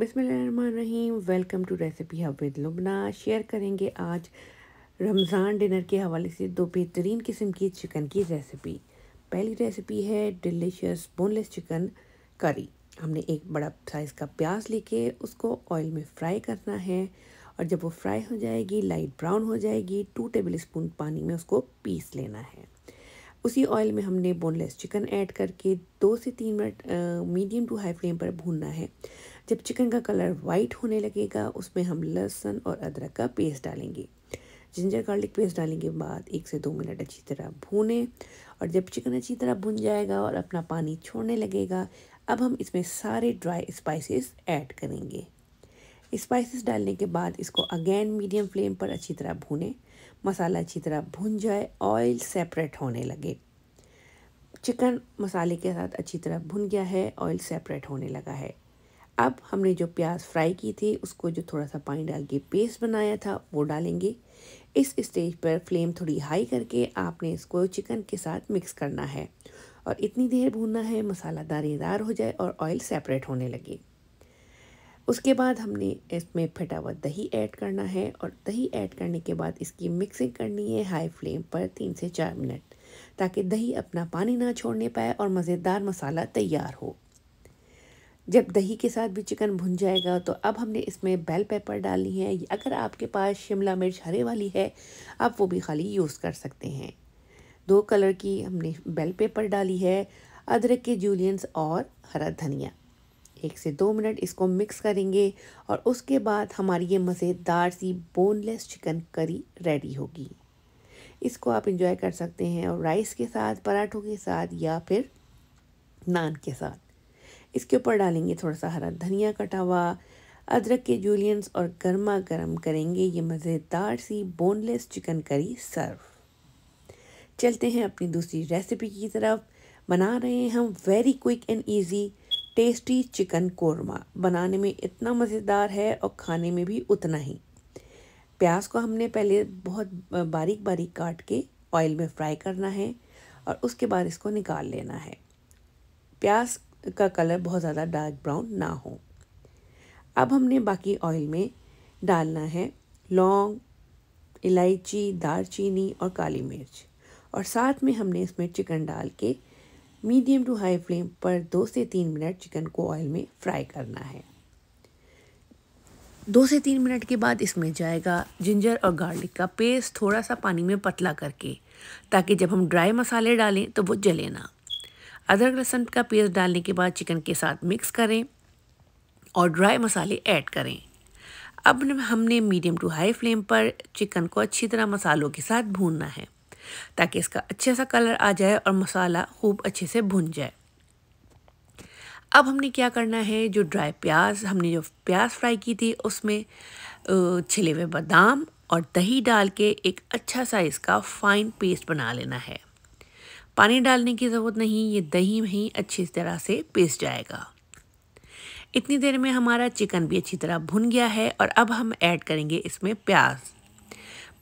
बिसमीम welcome to recipe hub with Lubna share करेंगे आज रमज़ान डिनर के हवाले से दो बेहतरीन किस्म की चिकन की रेसिपी पहली रेसिपी है डिलीशियस बोनलेस चिकन करी हमने एक बड़ा साइज़ का प्याज लेके उसको ऑयल में फ्राई करना है और जब वो फ्राई हो जाएगी लाइट ब्राउन हो जाएगी टू टेबल स्पून पानी में उसको पीस लेना है उसी ऑयल में हमने बोनलेस चिकन ऐड करके दो से तीन minute medium to high flame पर भूनना है जब चिकन का कलर वाइट होने लगेगा उसमें हम लहसुन और अदरक का पेस्ट डालेंगे जिंजर गार्लिक पेस्ट डालने के बाद एक से दो मिनट अच्छी तरह भूनें और जब चिकन अच्छी तरह भुन जाएगा और अपना पानी छोड़ने लगेगा अब हम इसमें सारे ड्राई स्पाइसेस ऐड करेंगे स्पाइसेस डालने के बाद इसको अगेन मीडियम फ्लेम पर अच्छी तरह भूनें मसाला अच्छी तरह भुन जाए ऑयल सेपरेट होने लगे चिकन मसाले के साथ अच्छी तरह भुन गया है ऑयल सेपरेट होने लगा है अब हमने जो प्याज फ्राई की थी उसको जो थोड़ा सा पानी डाल के पेस्ट बनाया था वो डालेंगे इस स्टेज पर फ्लेम थोड़ी हाई करके आपने इसको चिकन के साथ मिक्स करना है और इतनी देर भूनना है मसाला दानेदार हो जाए और ऑयल सेपरेट होने लगे उसके बाद हमने इसमें फटा हुआ दही ऐड करना है और दही ऐड करने के बाद इसकी मिक्सिंग करनी है हाई फ्लेम पर तीन से चार मिनट ताकि दही अपना पानी ना छोड़ने पाए और मज़ेदार मसाला तैयार हो जब दही के साथ भी चिकन भुन जाएगा तो अब हमने इसमें बेल पेपर डालनी है अगर आपके पास शिमला मिर्च हरे वाली है आप वो भी खाली यूज़ कर सकते हैं दो कलर की हमने बेल पेपर डाली है अदरक के जूलियंस और हरा धनिया एक से दो मिनट इसको मिक्स करेंगे और उसके बाद हमारी ये मज़ेदार सी बोनलेस चिकन करी रेडी होगी इसको आप इंजॉय कर सकते हैं और राइस के साथ पराठों के साथ या फिर नान के साथ इसके ऊपर डालेंगे थोड़ा सा हरा धनिया कटा हुआ अदरक के जूलियंस और गर्मा गर्म करेंगे ये मज़ेदार सी बोनलेस चिकन करी सर्व चलते हैं अपनी दूसरी रेसिपी की तरफ बना रहे हैं हम very quick and easy tasty chicken korma बनाने में इतना मज़ेदार है और खाने में भी उतना ही प्याज को हमने पहले बहुत बारीक बारीक काट के ऑयल में फ्राई करना है और उसके बाद इसको निकाल लेना है प्याज का कलर बहुत ज़्यादा डार्क ब्राउन ना हो अब हमने बाकी ऑयल में डालना है लौंग इलायची दालचीनी और काली मिर्च और साथ में हमने इसमें चिकन डाल के मीडियम टू हाई फ्लेम पर दो से तीन मिनट चिकन को ऑयल में फ्राई करना है दो से तीन मिनट के बाद इसमें जाएगा जिंजर और गार्लिक का पेस्ट थोड़ा सा पानी में पतला करके ताकि जब हम ड्राई मसाले डालें तो वो जले ना अदरक लहसुन का पेस्ट डालने के बाद चिकन के साथ मिक्स करें और ड्राई मसाले ऐड करें अब हमने मीडियम टू हाई फ्लेम पर चिकन को अच्छी तरह मसालों के साथ भूनना है ताकि इसका अच्छे सा कलर आ जाए और मसाला खूब अच्छे से भुन जाए अब हमने क्या करना है जो ड्राई प्याज हमने जो प्याज फ्राई की थी उसमें छिले हुए बादाम और दही डाल के एक अच्छा सा इसका फाइन पेस्ट बना लेना है पानी डालने की ज़रूरत नहीं ये दही में ही अच्छी तरह से पिस जाएगा इतनी देर में हमारा चिकन भी अच्छी तरह भुन गया है और अब हम ऐड करेंगे इसमें प्याज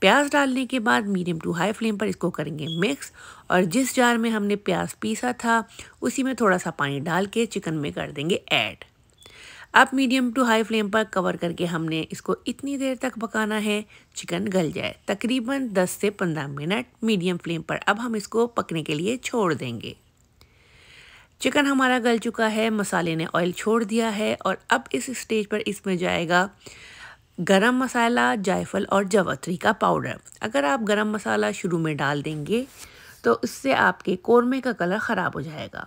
प्याज डालने के बाद मीडियम टू हाई फ्लेम पर इसको करेंगे मिक्स और जिस जार में हमने प्याज पीसा था उसी में थोड़ा सा पानी डाल के चिकन में कर देंगे ऐड अब मीडियम टू हाई फ्लेम पर कवर करके हमने इसको इतनी देर तक पकाना है चिकन गल जाए तकरीबन 10 से 15 मिनट मीडियम फ्लेम पर अब हम इसको पकने के लिए छोड़ देंगे चिकन हमारा गल चुका है मसाले ने ऑयल छोड़ दिया है और अब इस स्टेज पर इसमें जाएगा गरम मसाला जायफल और जवत्री का पाउडर अगर आप गरम मसाला शुरू में डाल देंगे तो उससे आपके कौरमे का कलर ख़राब हो जाएगा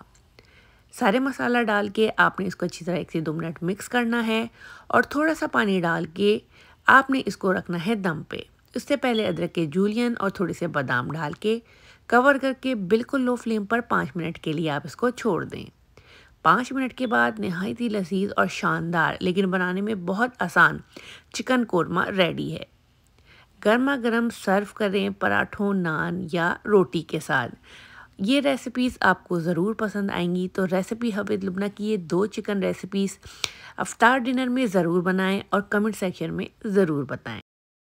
सारे मसाला डाल के आपने इसको अच्छी तरह एक से दो मिनट मिक्स करना है और थोड़ा सा पानी डाल के आपने इसको रखना है दम पे उससे पहले अदरक के जूलियन और थोड़े से बादाम डाल के कवर करके बिल्कुल लो फ्लेम पर पाँच मिनट के लिए आप इसको छोड़ दें पाँच मिनट के बाद नहायत ही लजीज और शानदार लेकिन बनाने में बहुत आसान चिकन कोरमा रेडी है गर्मा गर्म सर्व करें पराठों नान या रोटी के साथ ये रेसिपीज़ आपको ज़रूर पसंद आएंगी तो रेसिपी हब लुबना की ये दो चिकन रेसिपीज़ अफ्तार डिनर में ज़रूर बनाएं और कमेंट सेक्शन में ज़रूर बताएं